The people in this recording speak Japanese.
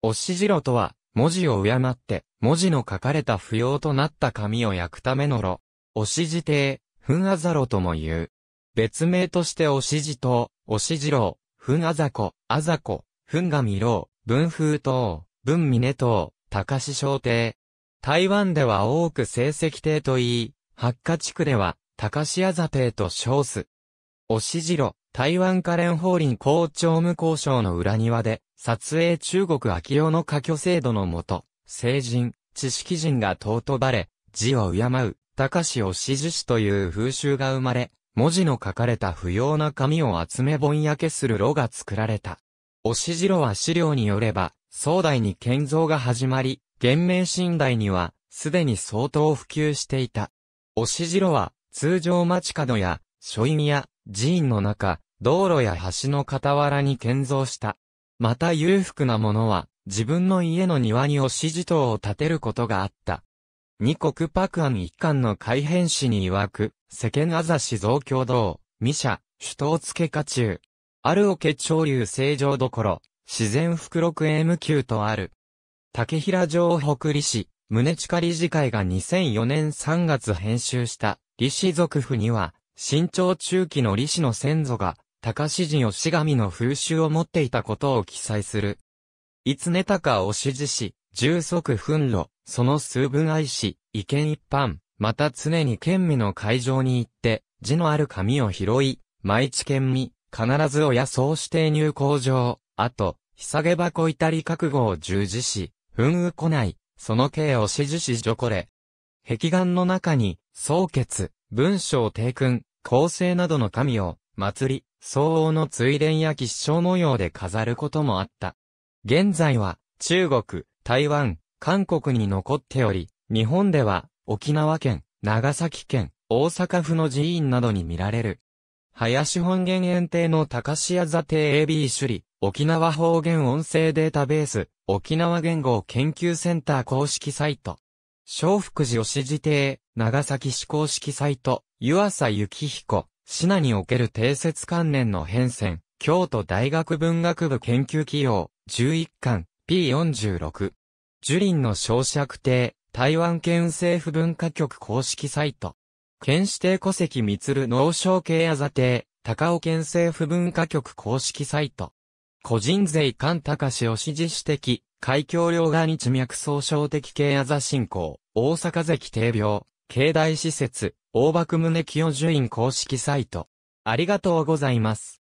押し白とは、文字を敬って、文字の書かれた不要となった紙を焼くための炉。押し字亭、ふんあざろとも言う。別名として押し字と、押し字ろふんあざこ、あざこ、ふんがみろう、文風と、文峰等、高志小亭。台湾では多く成績亭と言い、八花地区では、高志あざ亭と称す。押し字ろ台湾花蓮法林校長無交渉の裏庭で、撮影中国秋用の家居制度のもと、成人、知識人が尊ばれ、字を敬う、高しを支持しという風習が生まれ、文字の書かれた不要な紙を集め盆焼けする炉が作られた。じろは資料によれば、壮大に建造が始まり、元明新代には、すでに相当普及していた。じろは、通常街角や、書院や、寺院の中、道路や橋の傍らに建造した。また裕福な者は、自分の家の庭に押し地頭を建てることがあった。二国白安一巻の改変史に曰く、世間あざし増共同、シャ、首都付家中。あるおけ潮流正常どころ、自然福禄英無級とある。竹平城北理氏、宗近理事会が2004年3月編集した、理氏族譜には、新朝中期の理氏の先祖が、高氏人を死神の風習を持っていたことを記載する。いつねたかお指示し、充足憤怒、その数分愛し、意見一般、また常に県民の会場に行って、字のある紙を拾い、毎地県民、必ず親総指定入工場、あと、ひさげ箱いたり覚悟を従事し、んうこない、その刑を指示し除これ。壁岩の中に、総決、文章提君、構成などの紙を、祭り、相応の追伝や吉祥模様で飾ることもあった。現在は、中国、台湾、韓国に残っており、日本では、沖縄県、長崎県、大阪府の寺院などに見られる。林本源園邸の高志屋座邸 AB 首里、沖縄方言音声データベース、沖縄言語研究センター公式サイト。小福寺吉寺邸、長崎市公式サイト、湯浅幸彦。品における定説関連の変遷、京都大学文学部研究企業、11巻、P46。樹林の小釈定、台湾県政府文化局公式サイト。県指定戸籍満農商系あざ定、高尾県政府文化局公式サイト。個人税官高氏を支持指摘、海峡両岸に地脈総称的系あざ進行、大阪関定病、境内施設、大爆胸清順院公式サイト。ありがとうございます。